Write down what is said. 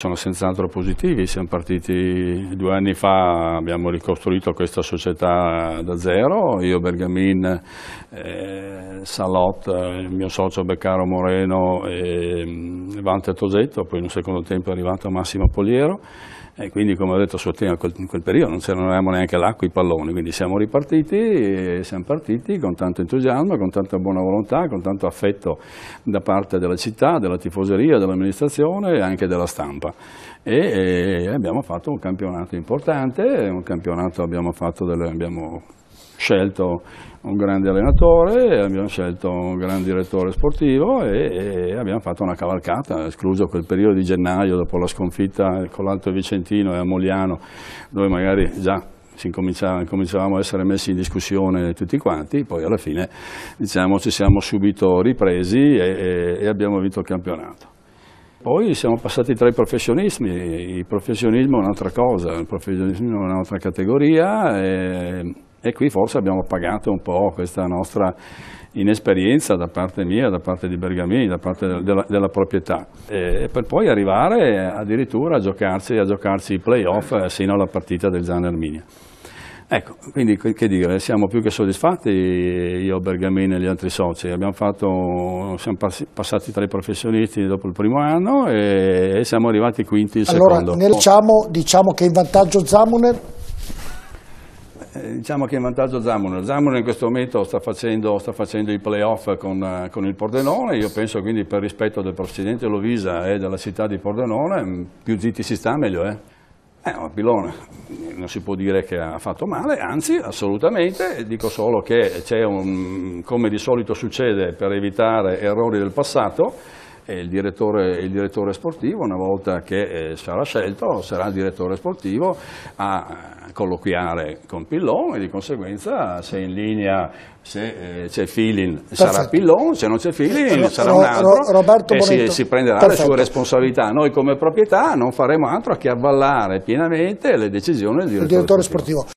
Sono senz'altro positivi, siamo partiti due anni fa, abbiamo ricostruito questa società da zero, io Bergamin eh, Salot, eh, il mio socio Beccaro Moreno e mm, Vante Togetto, poi in un secondo tempo è arrivato Massimo Poliero e quindi come ho detto a suo in quel periodo non c'erano neanche l'acqua e i palloni, quindi siamo ripartiti e siamo partiti con tanto entusiasmo, con tanta buona volontà, con tanto affetto da parte della città, della tifoseria, dell'amministrazione e anche della stampa e, e abbiamo fatto un campionato importante, un campionato abbiamo fatto delle, abbiamo scelto un grande allenatore, abbiamo scelto un gran direttore sportivo e, e, abbiamo fatto una cavalcata, escluso quel periodo di gennaio dopo la sconfitta con l'Alto Vicentino e a Mogliano, dove magari già cominciavamo a essere messi in discussione tutti quanti, poi alla fine diciamo, ci siamo subito ripresi e, e abbiamo vinto il campionato. Poi siamo passati tra i professionismi, il professionismo è un'altra cosa, il professionismo è un'altra categoria. E ehm, e qui forse abbiamo pagato un po' questa nostra inesperienza da parte mia, da parte di Bergamini, da parte della, della proprietà, e per poi arrivare addirittura a giocarsi, a giocarsi i playoff eh, sino alla partita del Gian Erminia. Ecco, quindi che dire, siamo più che soddisfatti io, Bergamini e gli altri soci. Fatto, siamo passati tra i professionisti dopo il primo anno e siamo arrivati quinti il allora, secondo. Allora, diciamo, diciamo che in vantaggio Zamuner eh, diciamo che è in vantaggio Zamon. Zamon in questo momento sta facendo, sta facendo i playoff con, eh, con, il Pordenone, io penso quindi per rispetto del presidente Lovisa e della città di Pordenone, mm, più zitti si sta meglio. Eh. Eh, Pilone mm, non si può dire che ha fatto male, anzi assolutamente, dico solo che c'è un, come di solito succede per evitare errori del passato, il direttore, il direttore, sportivo, una volta che eh, sarà scelto, sarà il direttore sportivo a eh, colloquiare con Pillon e di conseguenza se in linea se eh, c'è Filin sarà Pillon, se non c'è Filin Ro sarà un altro Ro Roberto e si, si, prenderà Perfetto. le sue responsabilità. Noi come proprietà non faremo altro che avvallare pienamente le decisioni del direttore, direttore sportivo. sportivo.